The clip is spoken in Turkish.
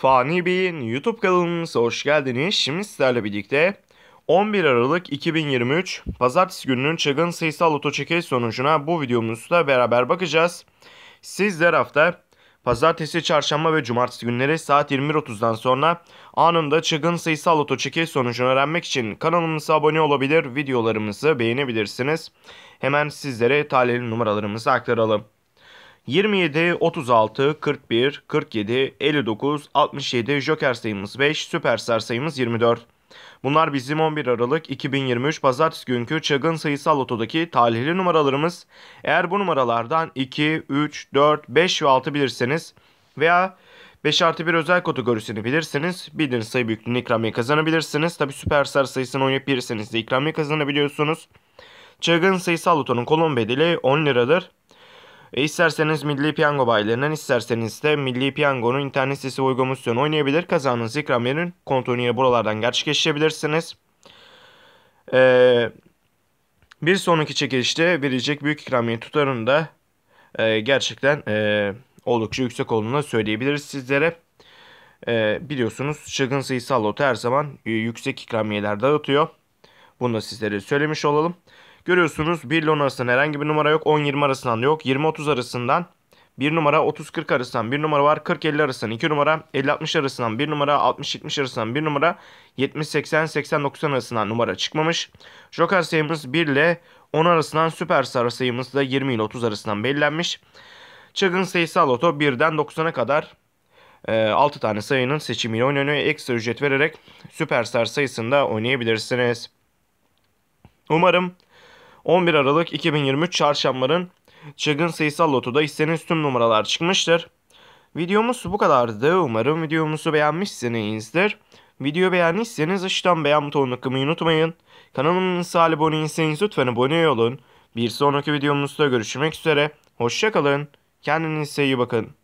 Fani Bey'in YouTube kanalımıza hoş geldiniz. Şimdi sizlerle birlikte 11 Aralık 2023 Pazartesi gününün çılgın sayısal otoçekil sonucuna bu videomuzda beraber bakacağız. Sizler hafta Pazartesi, çarşamba ve cumartesi günleri saat 21.30'dan sonra anında çılgın sayısal otoçekil sonucunu öğrenmek için kanalımıza abone olabilir, videolarımızı beğenebilirsiniz. Hemen sizlere tahlil numaralarımızı aktaralım. 27, 36, 41, 47, 59, 67, Joker sayımız 5, Süperstar sayımız 24. Bunlar bizim 11 Aralık 2023 Pazartesi günkü çılgın sayısal lotodaki talihli numaralarımız. Eğer bu numaralardan 2, 3, 4, 5 ve 6 bilirseniz veya 5 artı 1 özel kategorisini bilirseniz Bildiğiniz sayı büyüklüğünde ikramiye kazanabilirsiniz. Tabi süperstar sayısını oynayıp bilirseniz de ikramiye kazanabiliyorsunuz. Çılgın sayısal lotonun kolon bedeli 10 liradır. E, isterseniz Milli Piyango bayilerinden isterseniz de Milli Piyango'nun internet sitesi uygulamasyon oynayabilir. Kazandığınız ikramiyenin kontrolünü buralardan gerçekleştirebilirsiniz. Ee, bir sonraki çekilişte verecek büyük ikramiye tutarında e, gerçekten e, oldukça yüksek olduğunu söyleyebiliriz sizlere. E, biliyorsunuz çılgın sayısal loto her zaman e, yüksek ikramiyeler dağıtıyor. Bunu da sizlere söylemiş olalım. Görüyorsunuz 1 ile 10 arasında herhangi bir numara yok. 10-20 arasından yok. 20-30 arasından 1 numara 30-40 arasından 1 numara var. 40-50 arasından 2 numara 50-60 arasından 1 numara 60-70 arasından 1 numara 70-80-80-90 arasından numara çıkmamış. Joker sayımız 1 ile 10 arasından süperstar sayımız da 20 ile 30 arasından belirlenmiş. Çılgın sayısal loto 1'den 90'a kadar 6 e, tane sayının seçimiyle oynanıyor. Ekstra ücret vererek süperstar sayısında oynayabilirsiniz. Umarım 11 Aralık 2023 Çarşambar'ın çılgın sayısal lotoda hisseniz üstün numaralar çıkmıştır. Videomuz bu kadardı. Umarım videomuzu beğenmişsinizdir. Video beğendiyseniz aşağıdan beğen butonuna kımayı unutmayın. Kanalımıza abone değilseniz lütfen abone olun. Bir sonraki videomuzda görüşmek üzere. Hoşçakalın. Kendinize iyi bakın.